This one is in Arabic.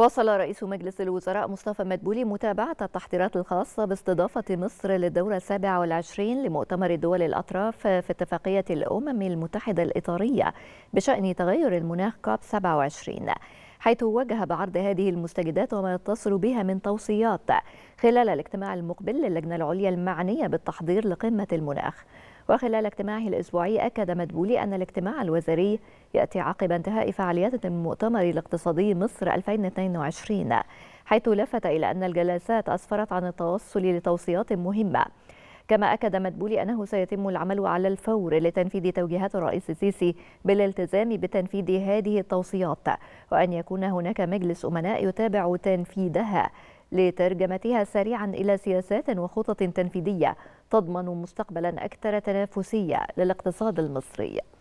واصل رئيس مجلس الوزراء مصطفى مدبولي متابعة التحضيرات الخاصة باستضافة مصر للدورة السابعة والعشرين لمؤتمر الدول الأطراف في اتفاقية الأمم المتحدة الإطارية بشأن تغير المناخ كوب 27 حيث وجه بعرض هذه المستجدات وما يتصل بها من توصيات خلال الاجتماع المقبل للجنة العليا المعنية بالتحضير لقمة المناخ وخلال اجتماعه الأسبوعي أكد مدبولي أن الاجتماع الوزاري يأتي عقب انتهاء فعاليات المؤتمر الاقتصادي مصر 2022 حيث لفت إلى أن الجلسات أسفرت عن التوصل لتوصيات مهمة كما أكد مدبولي أنه سيتم العمل على الفور لتنفيذ توجيهات الرئيس السيسي بالالتزام بتنفيذ هذه التوصيات وأن يكون هناك مجلس أمناء يتابع تنفيذها لترجمتها سريعا إلى سياسات وخطط تنفيذية تضمن مستقبلا أكثر تنافسية للاقتصاد المصري